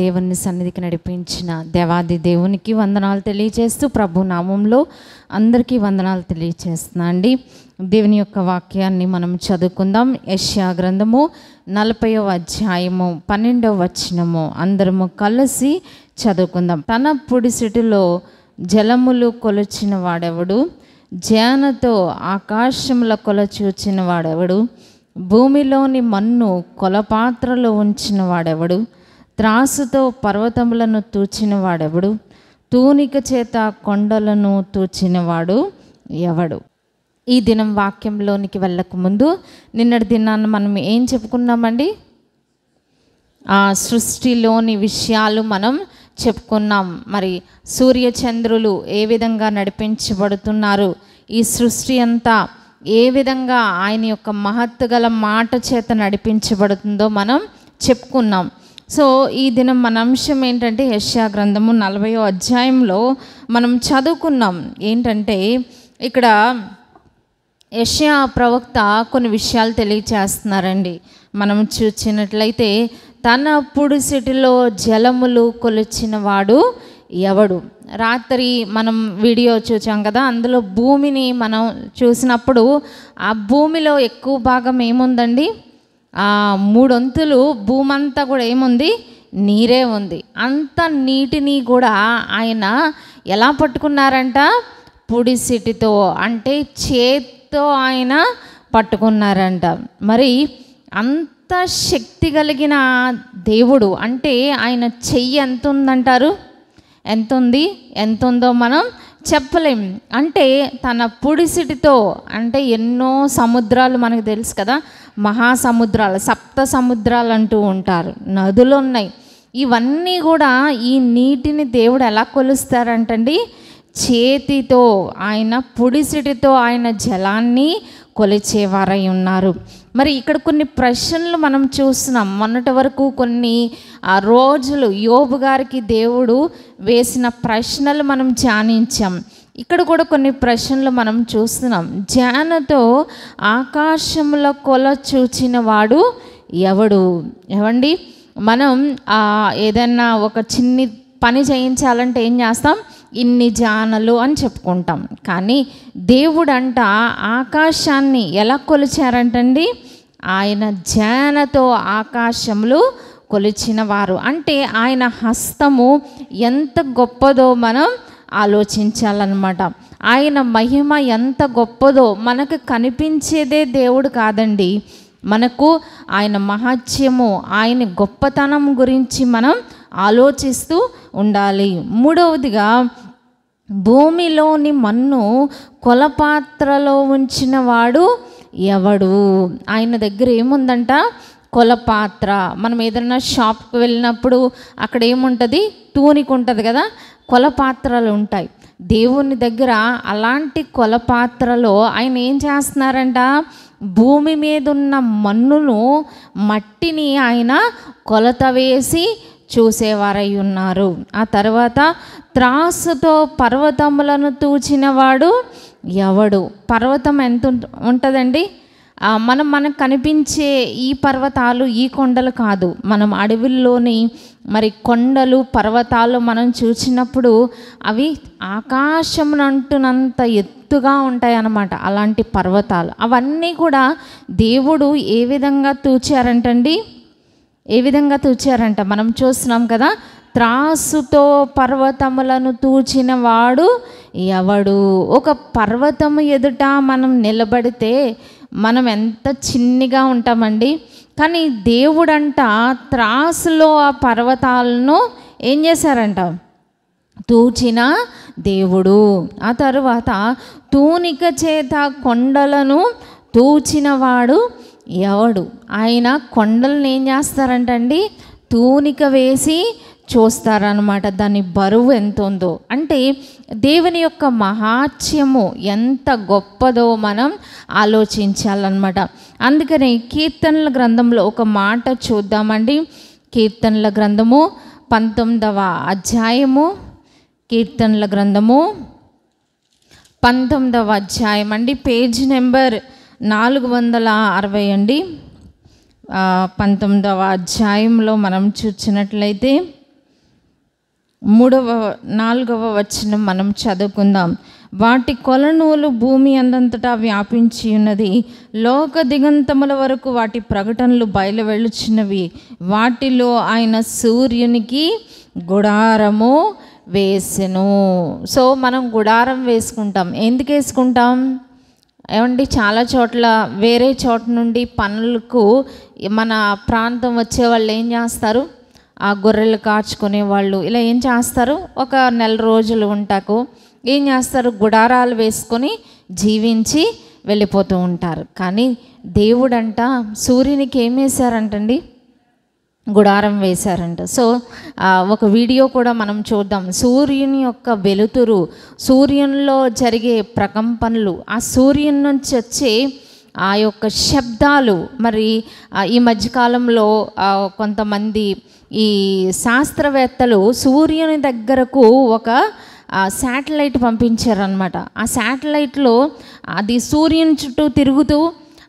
దేవుని సన్నిధికి నడిపించిన దేవాది దేవునికి వందనాలు తెలియజేస్తూ ప్రభు నామంలో అందరికీ వందనాలు తెలియజేస్తున్నా అండి దేవుని యొక్క వాక్యాన్ని మనం చదువుకుందాం యష్యా గ్రంథము నలభైవ అధ్యాయము పన్నెండవ వచనము అందరము కలిసి చదువుకుందాం తన పుడిసిటిలో జలములు కొలచిన వాడెవడు జానతో ఆకాశముల కొలచూచిన వాడెవడు భూమిలోని మన్ను కొలపాత్రలో ఉంచిన వాడెవడు త్రాసుతో పర్వతములను తూచిన వాడెవడు తూనిక చేత కొండలను తూచినవాడు ఎవడు ఈ దినం వాక్యంలోనికి వెళ్ళక ముందు నిన్నటి దినాన్ని మనం ఏం చెప్పుకున్నామండి ఆ సృష్టిలోని విషయాలు మనం చెప్పుకున్నాం మరి సూర్యచంద్రులు ఏ విధంగా నడిపించబడుతున్నారు ఈ సృష్టి అంతా ఏ విధంగా ఆయన యొక్క గల మాట చేత నడిపించబడుతుందో మనం చెప్పుకున్నాం సో ఈ దినం మన అంశం ఏంటంటే యష్యా గ్రంథము నలభయో అధ్యాయంలో మనం చదువుకున్నాం ఏంటంటే ఇక్కడ యష్యా ప్రవక్త కొన్ని విషయాలు తెలియచేస్తున్నారండి మనం చూచినట్లయితే తన పుడిసిటిలో జలములు కొలిచిన వాడు ఎవడు రాత్రి మనం వీడియో చూచాం కదా అందులో భూమిని మనం చూసినప్పుడు ఆ భూమిలో ఎక్కువ భాగం ఏముందండి మూడొంతులు భూమంతా కూడా ఏముంది నీరే ఉంది అంత నీటిని కూడా ఆయన ఎలా పట్టుకున్నారంట పొడిసిటితో అంటే చేత్తో ఆయన పట్టుకున్నారంట మరి అంత శక్తి కలిగిన దేవుడు అంటే ఆయన చెయ్యి ఎంత ఉందంటారు ఎంత ఉంది ఎంత ఉందో మనం చెప్పలేం అంటే తన పుడిసిటితో అంటే ఎన్నో సముద్రాలు మనకు తెలుసు కదా మహాసముద్రాలు సప్త సముద్రాలు అంటూ ఉంటారు నదులు ఉన్నాయి ఇవన్నీ కూడా ఈ నీటిని దేవుడు ఎలా కొలుస్తారంటండి చేతితో ఆయన పొడిసిటితో ఆయన జలాన్ని కొలిచేవారై ఉన్నారు మరి ఇక్కడ కొన్ని ప్రశ్నలు మనం చూస్తున్నాం మొన్నటి వరకు కొన్ని రోజులు యోబు గారికి దేవుడు వేసిన ప్రశ్నలు మనం ధ్యానించాం ఇక్కడ కూడా కొన్ని ప్రశ్నలు మనం చూస్తున్నాం ధ్యానతో ఆకాశంలో కొల చూచిన వాడు ఎవడు ఎవండి మనం ఏదన్నా ఒక చిన్ని పని చేయించాలంటే ఏం చేస్తాం ఇన్ని జానలు అని చెప్పుకుంటాం కానీ దేవుడంట ఆకాశాన్ని ఎలా కొలిచారంటండి ఆయన జానతో ఆకాశములు కొలిచిన వారు అంటే ఆయన హస్తము ఎంత గొప్పదో మనం ఆలోచించాలన్నమాట ఆయన మహిమ ఎంత గొప్పదో మనకు కనిపించేదే దేవుడు కాదండి మనకు ఆయన మహత్యము ఆయన గొప్పతనం గురించి మనం ఆలోచిస్తూ ఉండాలి మూడవదిగా భూమిలోని మన్ను కొలపాత్రలో ఉంచిన వాడు ఎవడు ఆయన దగ్గర ఏముందంట కొలపాత్ర మనం ఏదైనా షాప్కి వెళ్ళినప్పుడు అక్కడ ఏముంటుంది టూనిక్ ఉంటుంది కదా కొలపాత్రలు ఉంటాయి దేవుని దగ్గర అలాంటి కొలపాత్రలో ఆయన ఏం చేస్తున్నారంట భూమి మీద ఉన్న మన్నును మట్టిని ఆయన కొలత వేసి చూసేవారై ఉన్నారు ఆ తర్వాత త్రాసుతో పర్వతములను తూచినవాడు ఎవడు పర్వతం ఎంత ఉంటుందండి మనం మనకు కనిపించే ఈ పర్వతాలు ఈ కొండలు కాదు మనం అడవుల్లోని మరి కొండలు పర్వతాలు మనం చూసినప్పుడు అవి ఆకాశమునంటున్నంత ఎత్తుగా ఉంటాయి అన్నమాట అలాంటి పర్వతాలు అవన్నీ కూడా దేవుడు ఏ విధంగా తూచారంటండి ఏ విధంగా తూచారంట మనం చూస్తున్నాం కదా త్రాసుతో పర్వతములను తూచిన వాడు ఎవడు ఒక పర్వతము ఎదుట మనం నిలబడితే మనం ఎంత చిన్నిగా ఉంటామండి కానీ దేవుడంట త్రాసులో ఆ పర్వతాలను ఏం చేశారంట తూచిన దేవుడు ఆ తరువాత తూనిక చేత కొండలను తూచినవాడు ఎవడు ఆయన కొండలను ఏం చేస్తారంటండి తూనిక వేసి చూస్తారనమాట దాని బరువు ఎంత ఉందో అంటే దేవుని యొక్క మహాత్యము ఎంత గొప్పదో మనం ఆలోచించాలన్నమాట అందుకని కీర్తనల గ్రంథంలో ఒక మాట చూద్దామండి కీర్తనల గ్రంథము పంతొమ్మిదవ అధ్యాయము కీర్తనల గ్రంథము పంతొమ్మిదవ అధ్యాయం అండి పేజ్ నెంబర్ నాలుగు వందల అరవై అండి పంతొమ్మిదవ అధ్యాయంలో మనం చూసినట్లయితే మూడవ నాలుగవ వచనం మనం చదువుకుందాం వాటి కొలనూలు భూమి అందంతటా వ్యాపించి ఉన్నది లోక దిగంతముల వరకు వాటి ప్రకటనలు బయలువెళ్ళుచున్నవి వాటిలో ఆయన సూర్యునికి గుడారము వేసెను సో మనం గుడారం వేసుకుంటాం ఎందుకు వేసుకుంటాం ఏమండి చాలా చోట్ల వేరే చోట నుండి పనులకు మన ప్రాంతం వచ్చే వాళ్ళు ఏం చేస్తారు ఆ గొర్రెలు కాచుకునే వాళ్ళు ఇలా ఏం చేస్తారు ఒక నెల రోజులు ఉంటాకు ఏం చేస్తారు గుడారాలు వేసుకొని జీవించి వెళ్ళిపోతూ ఉంటారు కానీ దేవుడంట సూర్యునికి ఏం వేశారంటండి గుడారం వేశారంట సో ఒక వీడియో కూడా మనం చూద్దాం సూర్యుని యొక్క వెలుతురు సూర్యునిలో జరిగే ప్రకంపనలు ఆ సూర్యుని నుంచి వచ్చే ఆ యొక్క శబ్దాలు మరి ఈ మధ్యకాలంలో కొంతమంది ఈ శాస్త్రవేత్తలు సూర్యుని దగ్గరకు ఒక శాటిలైట్ పంపించారనమాట ఆ శాటిలైట్లో అది సూర్యుని చుట్టూ తిరుగుతూ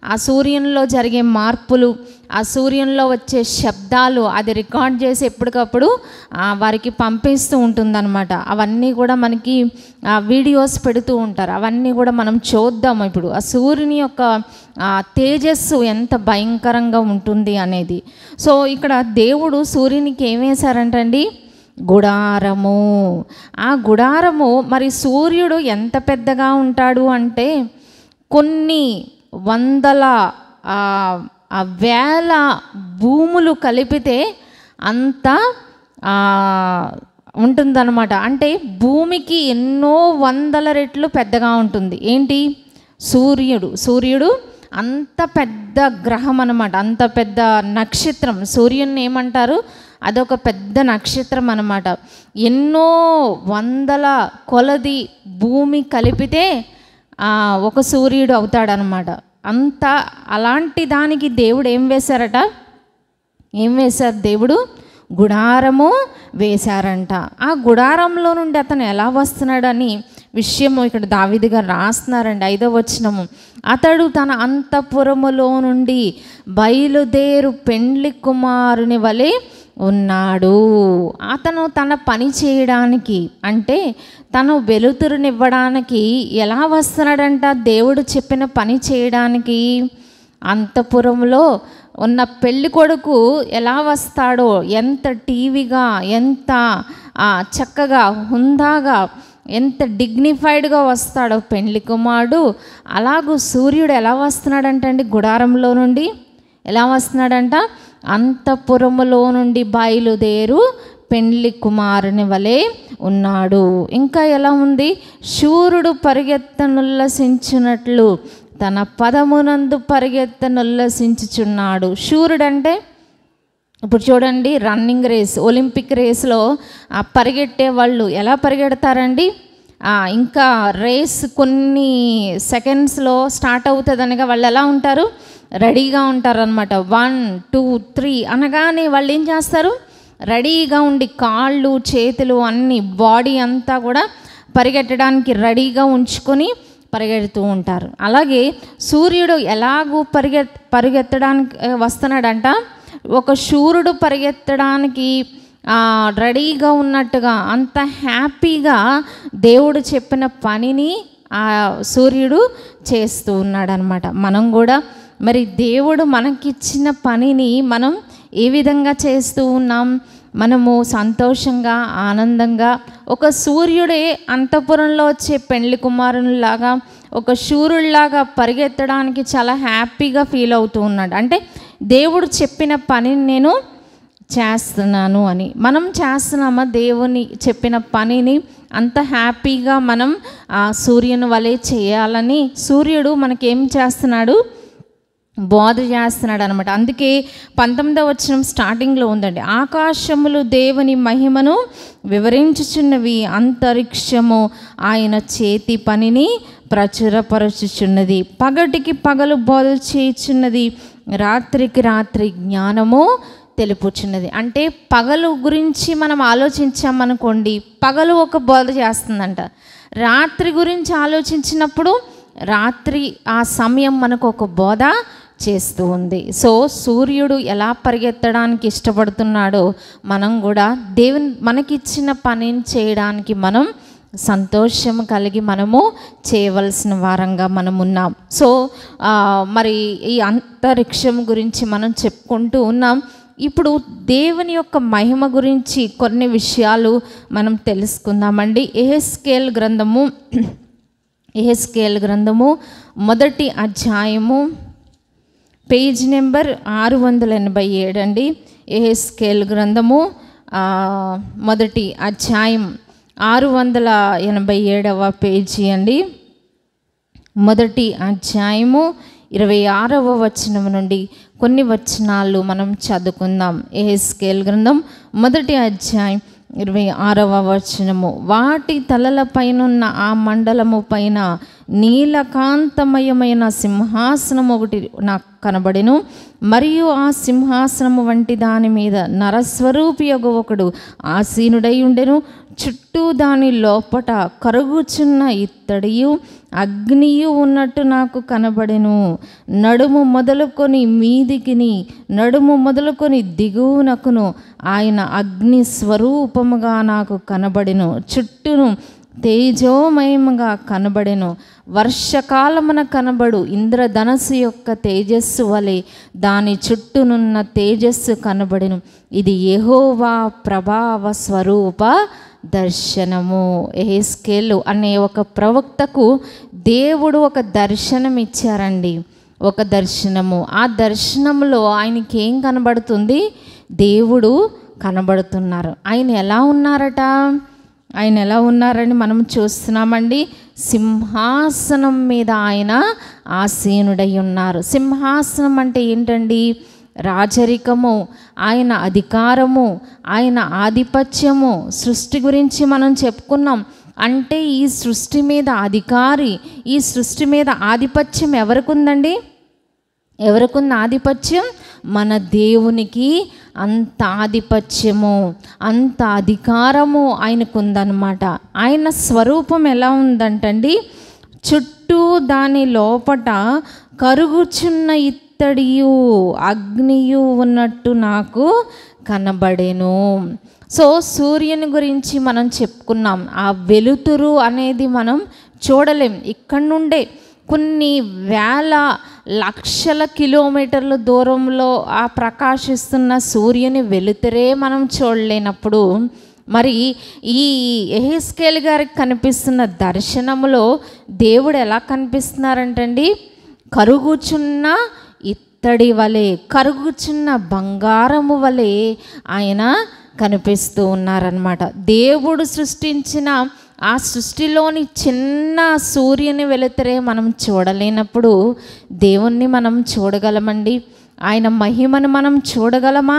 ఆ సూర్యంలో జరిగే మార్పులు ఆ సూర్యంలో వచ్చే శబ్దాలు అది రికార్డ్ చేసి ఎప్పటికప్పుడు వారికి పంపిస్తూ ఉంటుందన్నమాట అవన్నీ కూడా మనకి వీడియోస్ పెడుతూ ఉంటారు అవన్నీ కూడా మనం చూద్దాం ఇప్పుడు ఆ సూర్యుని యొక్క తేజస్సు ఎంత భయంకరంగా ఉంటుంది అనేది సో ఇక్కడ దేవుడు సూర్యునికి ఏమేశారంటండి గుడారము ఆ గుడారము మరి సూర్యుడు ఎంత పెద్దగా ఉంటాడు అంటే కొన్ని వందల వేల భూములు కలిపితే అంత ఉంటుందన్నమాట అంటే భూమికి ఎన్నో వందల రెట్లు పెద్దగా ఉంటుంది ఏంటి సూర్యుడు సూర్యుడు అంత పెద్ద గ్రహం అనమాట అంత పెద్ద నక్షత్రం సూర్యుని ఏమంటారు అదొక పెద్ద నక్షత్రం అనమాట ఎన్నో వందల కొలది భూమి కలిపితే ఒక సూర్యుడు అవుతాడనమాట అంత అలాంటి దానికి దేవుడు ఏం వేశారట ఏం వేశారు దేవుడు గుడారము వేశారంట ఆ గుడారంలో నుండి అతను ఎలా వస్తున్నాడని విషయము ఇక్కడ దావిదిగా రాస్తున్నారండి ఐదో వచనము అతడు తన అంతఃపురములో నుండి బయలుదేరు పెండ్లి కుమారుని వలె ఉన్నాడు అతను తన పని చేయడానికి అంటే తను వెలుతురునివ్వడానికి ఎలా వస్తున్నాడంట దేవుడు చెప్పిన పని చేయడానికి అంతపురంలో ఉన్న పెళ్ళి కొడుకు ఎలా వస్తాడో ఎంత టీవీగా ఎంత చక్కగా హుందాగా ఎంత డిగ్నిఫైడ్గా వస్తాడో పెళ్లి కుమారుడు అలాగూ సూర్యుడు ఎలా వస్తున్నాడంటండి గుడారంలో నుండి ఎలా వస్తున్నాడంట అంతఃపురములో నుండి బయలుదేరు పెండ్లి కుమారుని వలె ఉన్నాడు ఇంకా ఎలా ఉంది శూరుడు పరిగెత్తనుల్లసించినట్లు తన పదమునందు పరిగెత్తనుల్లసించుచున్నాడు శూరుడు అంటే ఇప్పుడు చూడండి రన్నింగ్ రేస్ ఒలింపిక్ రేస్లో ఆ పరిగెట్టే వాళ్ళు ఎలా పరిగెడతారండి ఇంకా రేస్ కొన్ని సెకండ్స్లో స్టార్ట్ అవుతుందనగా వాళ్ళు ఎలా ఉంటారు రెడీగా ఉంటారనమాట వన్ టూ త్రీ అనగానే వాళ్ళు ఏం చేస్తారు రెడీగా ఉండి కాళ్ళు చేతులు అన్ని బాడీ అంతా కూడా పరిగెట్టడానికి రెడీగా ఉంచుకొని పరిగెడుతూ ఉంటారు అలాగే సూర్యుడు ఎలాగూ పరిగెత్ పరిగెత్తడానికి వస్తున్నాడంట ఒక సూర్యుడు పరిగెత్తడానికి రెడీగా ఉన్నట్టుగా అంత హ్యాపీగా దేవుడు చెప్పిన పనిని ఆ సూర్యుడు చేస్తూ ఉన్నాడనమాట మనం కూడా మరి దేవుడు మనకిచ్చిన పనిని మనం ఏ విధంగా చేస్తూ ఉన్నాం మనము సంతోషంగా ఆనందంగా ఒక సూర్యుడే అంతపురంలో వచ్చే పెండ్లి కుమారునిలాగా ఒక శూరుడిలాగా పరిగెత్తడానికి చాలా హ్యాపీగా ఫీల్ అవుతూ ఉన్నాడు అంటే దేవుడు చెప్పిన పనిని నేను చేస్తున్నాను అని మనం చేస్తున్నామా దేవుని చెప్పిన పనిని అంత హ్యాపీగా మనం ఆ సూర్యుని వలె చేయాలని సూర్యుడు మనకేం చేస్తున్నాడు బోధ చేస్తున్నాడు అనమాట అందుకే పంతొమ్మిదవ వచ్చిన స్టార్టింగ్లో ఉందండి ఆకాశములు దేవుని మహిమను వివరించుచున్నవి అంతరిక్షము ఆయన చేతి పనిని ప్రచురపరచుచున్నది పగటికి పగలు బోధ చేయుచున్నది రాత్రికి రాత్రి జ్ఞానము తెలుపుచున్నది అంటే పగలు గురించి మనం ఆలోచించామనుకోండి పగలు ఒక బోధ చేస్తుందంట రాత్రి గురించి ఆలోచించినప్పుడు రాత్రి ఆ సమయం మనకు ఒక బోధ చేస్తూ ఉంది సో సూర్యుడు ఎలా పరిగెత్తడానికి ఇష్టపడుతున్నాడో మనం కూడా దేవుని మనకిచ్చిన పనిని చేయడానికి మనం సంతోషం కలిగి మనము చేయవలసిన వారంగా మనం ఉన్నాం సో మరి ఈ అంతరిక్షం గురించి మనం చెప్పుకుంటూ ఉన్నాం ఇప్పుడు దేవుని యొక్క మహిమ గురించి కొన్ని విషయాలు మనం తెలుసుకుందామండి ఏహెస్కేల్ గ్రంథము ఏహెస్కేల్ గ్రంథము మొదటి అధ్యాయము పేజ్ నెంబర్ ఆరు వందల ఎనభై ఏడు అండి ఏహెస్కేల్ గ్రంథము మొదటి అధ్యాయం ఆరు వందల ఎనభై ఏడవ పేజీ అండి మొదటి అధ్యాయము ఇరవై ఆరవ వచనం నుండి కొన్ని వచనాలు మనం చదువుకుందాం ఏహెస్కేల్ గ్రంథం మొదటి అధ్యాయం ఇరవై ఆరవ వచనము వాటి తలలపైనున్న ఆ మండలము పైన నీలకాంతమయమైన సింహాసనం ఒకటి నాకు కనబడెను మరియు ఆ సింహాసనము వంటి దాని మీద నరస్వరూపి యొక్క ఒకడు ఆసీనుడై ఉండెను చుట్టూ దాని లోపట కరుగుచున్న ఇత్తడియు అగ్నియు ఉన్నట్టు నాకు కనబడెను నడుము మొదలుకొని మీదికిని నడుము మొదలుకొని దిగువనకును ఆయన అగ్ని స్వరూపముగా నాకు కనబడిను చుట్టూను తేజోమయముగా కనబడెను వర్షకాలమున కనబడు ఇంద్రధనస్సు యొక్క తేజస్సు వలె దాని చుట్టూనున్న తేజస్సు కనబడెను ఇది యహోవా ప్రభావ స్వరూప దర్శనము ఎహెస్కేలు అనే ఒక ప్రవక్తకు దేవుడు ఒక దర్శనం ఇచ్చారండి ఒక దర్శనము ఆ దర్శనంలో ఆయనకి ఏం కనబడుతుంది దేవుడు కనబడుతున్నారు ఆయన ఎలా ఉన్నారట ఆయన ఎలా ఉన్నారని మనం చూస్తున్నామండి సింహాసనం మీద ఆయన ఆసీనుడై ఉన్నారు సింహాసనం అంటే ఏంటండి రాజరికము ఆయన అధికారము ఆయన ఆధిపత్యము సృష్టి గురించి మనం చెప్పుకున్నాం అంటే ఈ సృష్టి మీద అధికారి ఈ సృష్టి మీద ఆధిపత్యం ఎవరికి ఉందండి ఎవరికి ఉంది ఆధిపత్యం మన దేవునికి అంత ఆధిపత్యము అంత అధికారము ఆయనకుందనమాట ఆయన స్వరూపం ఎలా ఉందంటండి చుట్టూ దాని లోపట కరుగుచున్న ఇత్తడియు అగ్నియు ఉన్నట్టు నాకు కనబడేను సో సూర్యుని గురించి మనం చెప్పుకున్నాం ఆ వెలుతురు అనేది మనం చూడలేం ఇక్కడ నుండే కొన్ని వేల లక్షల కిలోమీటర్ల దూరంలో ఆ ప్రకాశిస్తున్న సూర్యుని వెలుతురే మనం చూడలేనప్పుడు మరి ఈ ఎహెస్కేల్ గారికి కనిపిస్తున్న దర్శనములో దేవుడు ఎలా కనిపిస్తున్నారంటండి కరుగుచున్న ఇత్తడి వలె కరుగుచున్న బంగారము వలె ఆయన కనిపిస్తూ ఉన్నారనమాట దేవుడు సృష్టించిన ఆ సృష్టిలోని చిన్న సూర్యుని వెలుతురే మనం చూడలేనప్పుడు దేవుణ్ణి మనం చూడగలమండి ఆయన మహిమను మనం చూడగలమా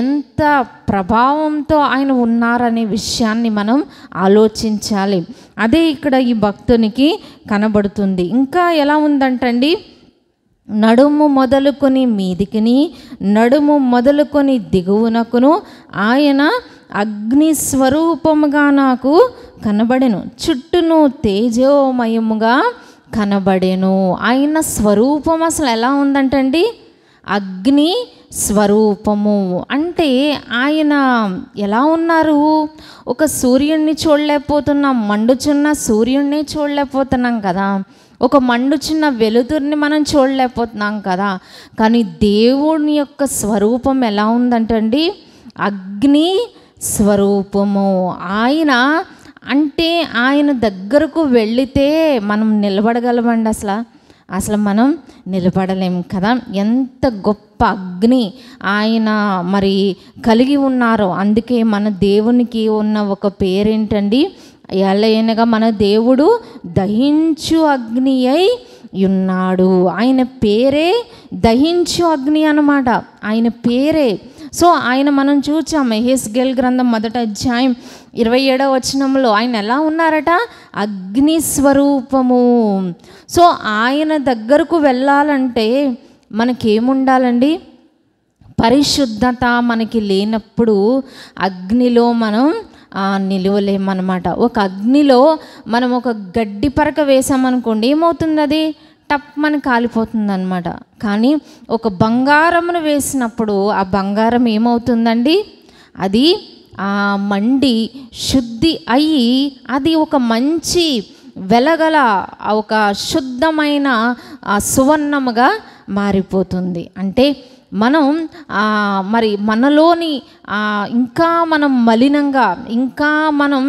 ఎంత ప్రభావంతో ఆయన ఉన్నారనే విషయాన్ని మనం ఆలోచించాలి అదే ఇక్కడ ఈ భక్తునికి కనబడుతుంది ఇంకా ఎలా ఉందంటండి నడుము మొదలుకొని మీదికిని నడుము మొదలుకొని దిగువనకును ఆయన అగ్ని స్వరూపముగా నాకు కనబడెను చుట్టూను తేజోమయముగా కనబడెను ఆయన స్వరూపం అసలు ఎలా ఉందంటండి అగ్ని స్వరూపము అంటే ఆయన ఎలా ఉన్నారు ఒక సూర్యుడిని చూడలేకపోతున్నాం మండుచున్న సూర్యుడిని చూడలేకపోతున్నాం కదా ఒక మండుచున్న వెలుతురిని మనం చూడలేకపోతున్నాం కదా కానీ దేవుని యొక్క స్వరూపం ఎలా ఉందంటండి అగ్ని స్వరూపము ఆయన అంటే ఆయన దగ్గరకు వెళితే మనం నిలబడగలమండి అసలు అసలు మనం నిలబడలేం కదా ఎంత గొప్ప అగ్ని ఆయన మరి కలిగి ఉన్నారో అందుకే మన దేవునికి ఉన్న ఒక పేరేంటండి ఎలయనగా మన దేవుడు దహించు అగ్ని అయి ఉన్నాడు ఆయన పేరే దహించు అగ్ని అనమాట ఆయన పేరే సో ఆయన మనం చూచాం గెల్ గ్రంథం మొదట అధ్యాయం ఇరవై ఏడవ వచనంలో ఆయన ఎలా ఉన్నారట అగ్ని స్వరూపము సో ఆయన దగ్గరకు వెళ్ళాలంటే మనకేముండాలండి పరిశుద్ధత మనకి లేనప్పుడు అగ్నిలో మనం నిలవలేమన్నమాట ఒక అగ్నిలో మనం ఒక గడ్డి పరక వేసామనుకోండి ఏమవుతుంది అది టప్ కాలిపోతుంది అనమాట కానీ ఒక బంగారమును వేసినప్పుడు ఆ బంగారం ఏమవుతుందండి అది ఆ మండి శుద్ధి అయ్యి అది ఒక మంచి వెలగల ఒక శుద్ధమైన సువర్ణముగా మారిపోతుంది అంటే మనం మరి మనలోని ఇంకా మనం మలినంగా ఇంకా మనం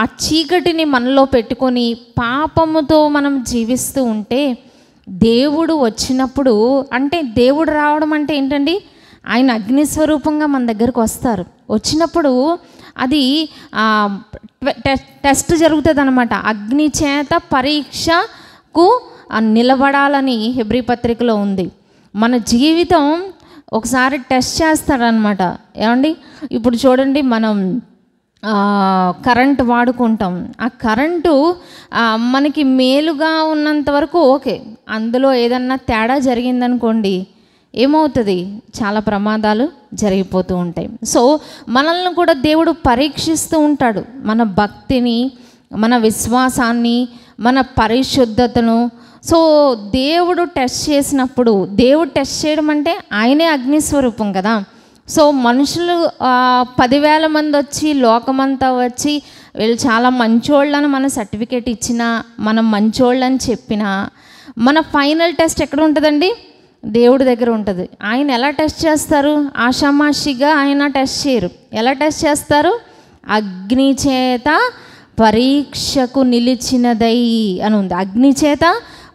ఆ చీకటిని మనలో పెట్టుకొని పాపముతో మనం జీవిస్తూ ఉంటే దేవుడు వచ్చినప్పుడు అంటే దేవుడు రావడం అంటే ఏంటండి ఆయన అగ్నిస్వరూపంగా మన దగ్గరకు వస్తారు వచ్చినప్పుడు అది టెస్ట్ జరుగుతుంది అనమాట అగ్ని చేత పరీక్షకు నిలబడాలని హెబ్రి పత్రికలో ఉంది మన జీవితం ఒకసారి టెస్ట్ చేస్తాడనమాట ఏమండి ఇప్పుడు చూడండి మనం కరెంట్ వాడుకుంటాం ఆ కరెంటు మనకి మేలుగా ఉన్నంత వరకు ఓకే అందులో ఏదన్నా తేడా జరిగిందనుకోండి ఏమవుతుంది చాలా ప్రమాదాలు జరిగిపోతూ ఉంటాయి సో మనల్ని కూడా దేవుడు పరీక్షిస్తూ ఉంటాడు మన భక్తిని మన విశ్వాసాన్ని మన పరిశుద్ధతను సో దేవుడు టెస్ట్ చేసినప్పుడు దేవుడు టెస్ట్ చేయడం అంటే ఆయనే అగ్నిస్వరూపం కదా సో మనుషులు పదివేల మంది వచ్చి లోకమంతా వచ్చి వీళ్ళు చాలా మంచోళ్ళని మన సర్టిఫికేట్ ఇచ్చినా మనం మంచోళ్ళని చెప్పినా మన ఫైనల్ టెస్ట్ ఎక్కడ ఉంటుందండి దేవుడి దగ్గర ఉంటుంది ఆయన ఎలా టెస్ట్ చేస్తారు ఆషామాషిగా ఆయన టెస్ట్ చేయరు ఎలా టెస్ట్ చేస్తారు అగ్ని చేత పరీక్షకు నిలిచినదై అని ఉంది అగ్ని చేత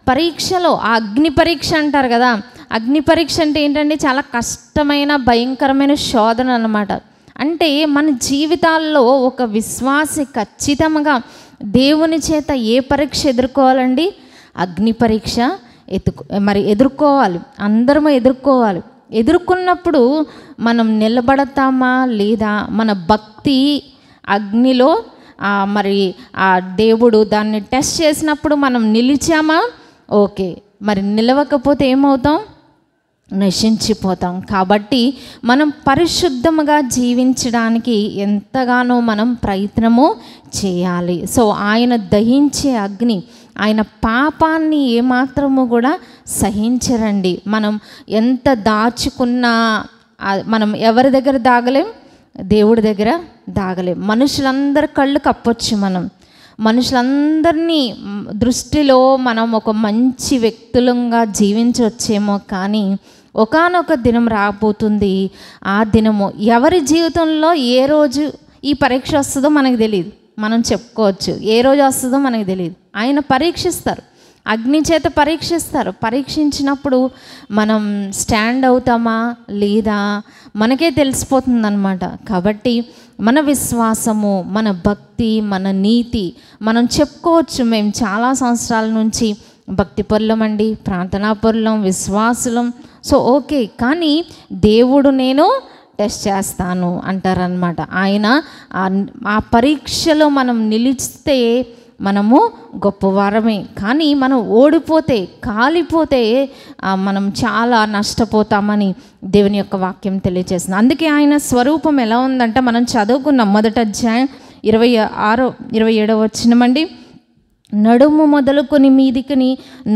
పరీక్షలో ఆ అగ్ని పరీక్ష అంటారు కదా అగ్ని పరీక్ష అంటే ఏంటంటే చాలా కష్టమైన భయంకరమైన శోధన అనమాట అంటే మన జీవితాల్లో ఒక విశ్వాసి ఖచ్చితంగా దేవుని చేత ఏ పరీక్ష ఎదుర్కోవాలండి అగ్ని పరీక్ష ఎత్తుకు మరి ఎదుర్కోవాలి అందరము ఎదుర్కోవాలి ఎదుర్కొన్నప్పుడు మనం నిలబడతామా లేదా మన భక్తి అగ్నిలో మరి ఆ దేవుడు దాన్ని టెస్ట్ చేసినప్పుడు మనం నిలిచామా ఓకే మరి నిలవకపోతే ఏమవుతాం నశించిపోతాం కాబట్టి మనం పరిశుద్ధముగా జీవించడానికి ఎంతగానో మనం ప్రయత్నము చేయాలి సో ఆయన దహించే అగ్ని ఆయన పాపాన్ని ఏమాత్రము కూడా సహించరండి మనం ఎంత దాచుకున్నా మనం ఎవరి దగ్గర దాగలేం దేవుడి దగ్గర దాగలేం మనుషులందరి కళ్ళు కప్పొచ్చు మనం మనుషులందరినీ దృష్టిలో మనం ఒక మంచి వ్యక్తులంగా జీవించవచ్చేమో కానీ ఒకనొక దినం రాబోతుంది ఆ దినము ఎవరి జీవితంలో ఏ రోజు ఈ పరీక్ష వస్తుందో మనకు తెలియదు మనం చెప్పుకోవచ్చు ఏ రోజు వస్తుందో మనకు తెలియదు ఆయన పరీక్షిస్తారు అగ్ని చేత పరీక్షిస్తారు పరీక్షించినప్పుడు మనం స్టాండ్ అవుతామా లేదా మనకే తెలిసిపోతుందనమాట కాబట్టి మన విశ్వాసము మన భక్తి మన నీతి మనం చెప్పుకోవచ్చు మేము చాలా సంవత్సరాల నుంచి భక్తి పొరలం అండి ప్రార్థనా పొరలం విశ్వాసులం సో ఓకే కానీ దేవుడు నేను టెస్ట్ చేస్తాను అంటారనమాట ఆయన ఆ పరీక్షలో మనం నిలిస్తే మనము గొప్పవారమే కానీ మనం ఓడిపోతే కాలిపోతే మనం చాలా నష్టపోతామని దేవుని యొక్క వాక్యం తెలియజేస్తుంది అందుకే ఆయన స్వరూపం ఎలా ఉందంటే మనం చదువుకున్న మొదట అధ్యాయం ఇరవై ఆరో ఇరవై ఏడవ వచ్చినమండి నడుము మొదలుకొని మీదికిని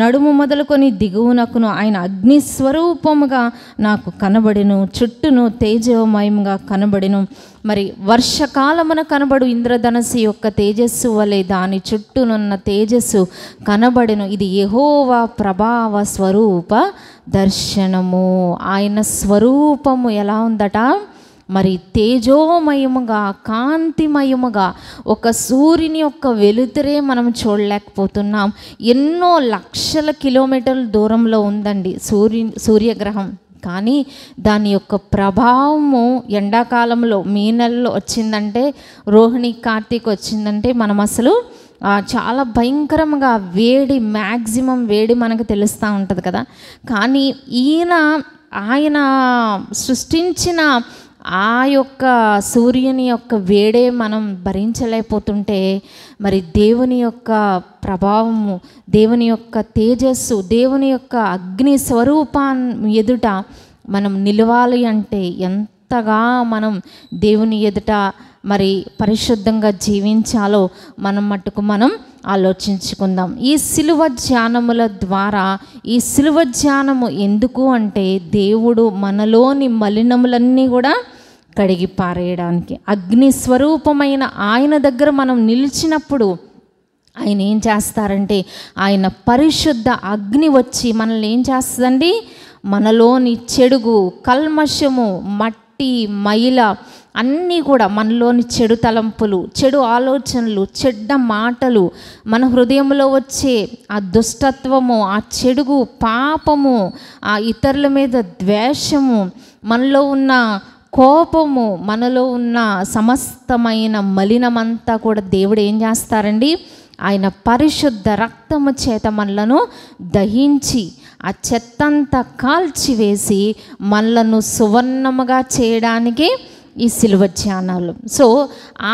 నడుము మొదలుకొని దిగువనకును ఆయన అగ్నిస్వరూపముగా నాకు కనబడిను చుట్టూను తేజవమయముగా కనబడిను మరి వర్షకాలమున కనబడు ఇంద్రధనస్సు యొక్క తేజస్సు వలె దాని చుట్టూనున్న తేజస్సు కనబడిను ఇది యహోవా ప్రభావ స్వరూప దర్శనము ఆయన స్వరూపము ఎలా ఉందట మరి తేజోమయముగా కాంతిమయముగా ఒక సూర్యుని యొక్క వెలుతురే మనం చూడలేకపోతున్నాం ఎన్నో లక్షల కిలోమీటర్ల దూరంలో ఉందండి సూర్యు సూర్యగ్రహం కానీ దాని యొక్క ప్రభావము ఎండాకాలంలో మీ నెలలో వచ్చిందంటే రోహిణి కార్తీక్ వచ్చిందంటే మనం అసలు చాలా భయంకరంగా వేడి మ్యాక్సిమం వేడి మనకు తెలుస్తూ ఉంటుంది కదా కానీ ఈయన ఆయన సృష్టించిన ఆ యొక్క సూర్యుని యొక్క వేడే మనం భరించలేకపోతుంటే మరి దేవుని యొక్క ప్రభావము దేవుని యొక్క తేజస్సు దేవుని యొక్క అగ్ని స్వరూపాన్ ఎదుట మనం నిలవాలి అంటే ఎంతగా మనం దేవుని ఎదుట మరి పరిశుద్ధంగా జీవించాలో మనం మట్టుకు మనం ఆలోచించుకుందాం ఈ సిలువ ధ్యానముల ద్వారా ఈ సిలువ ధ్యానము ఎందుకు అంటే దేవుడు మనలోని మలినములన్నీ కూడా కడిగి పారేయడానికి అగ్ని స్వరూపమైన ఆయన దగ్గర మనం నిలిచినప్పుడు ఆయన ఏం చేస్తారంటే ఆయన పరిశుద్ధ అగ్ని వచ్చి మనల్ని ఏం చేస్తుందండి మనలోని చెడుగు కల్మషము మట్టి మైల అన్నీ కూడా మనలోని చెడు తలంపులు చెడు ఆలోచనలు చెడ్డ మాటలు మన హృదయంలో వచ్చే ఆ దుష్టత్వము ఆ చెడుగు పాపము ఆ ఇతరుల మీద ద్వేషము మనలో ఉన్న కోపము మనలో ఉన్న సమస్తమైన మలినమంతా కూడా దేవుడు ఏం చేస్తారండి ఆయన పరిశుద్ధ రక్తము చేత మనలను దహించి ఆ చెత్తంతా కాల్చివేసి మనలను సువర్ణముగా చేయడానికి ఈ సిలువ ధ్యానాలు సో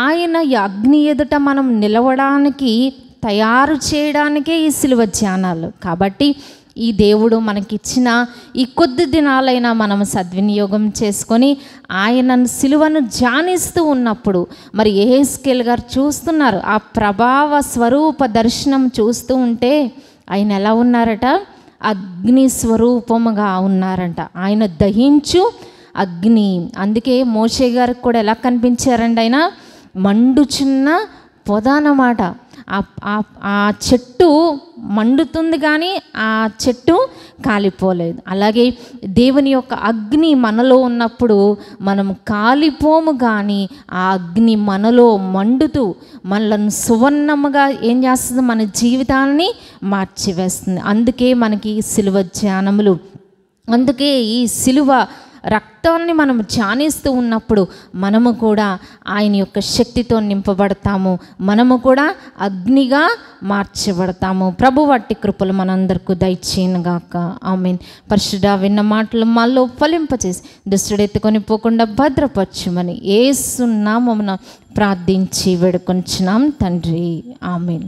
ఆయన అగ్ని ఎదుట మనం నిలవడానికి తయారు చేయడానికే ఈ సిలువ ధ్యానాలు కాబట్టి ఈ దేవుడు మనకిచ్చిన ఈ కొద్ది దినాలైనా మనం సద్వినియోగం చేసుకొని ఆయన సిలువను ధ్యానిస్తూ ఉన్నప్పుడు మరి ఏహెస్కేల్ గారు చూస్తున్నారు ఆ ప్రభావ స్వరూప దర్శనం చూస్తూ ఉంటే ఆయన ఎలా ఉన్నారట అగ్ని స్వరూపముగా ఉన్నారంట ఆయన దహించు అగ్ని అందుకే మోషే గారికి కూడా ఎలా కనిపించారండి ఆయన మండుచున్న పొద అన్నమాట ఆ చెట్టు మండుతుంది కానీ ఆ చెట్టు కాలిపోలేదు అలాగే దేవుని యొక్క అగ్ని మనలో ఉన్నప్పుడు మనం కాలిపోము కానీ ఆ అగ్ని మనలో మండుతూ మనలను సువర్ణముగా ఏం చేస్తుంది మన జీవితాన్ని మార్చివేస్తుంది అందుకే మనకి సిలువ ధ్యానములు అందుకే ఈ సిలువ రక్తాన్ని మనం ధ్యానిస్తూ ఉన్నప్పుడు మనము కూడా ఆయన యొక్క శక్తితో నింపబడతాము మనము కూడా అగ్నిగా మార్చబడతాము ప్రభు వాటి కృపలు మనందరికీ దయచేయనుగాక ఐ మీన్ పరిశుద్ధ విన్న మాటలు మాలో ఫలింపచేసి ఎత్తుకొని పోకుండా భద్రపరచుమని ఏసున్నామమున ప్రార్థించి వేడుకొంచున్నాం తండ్రి ఆమెన్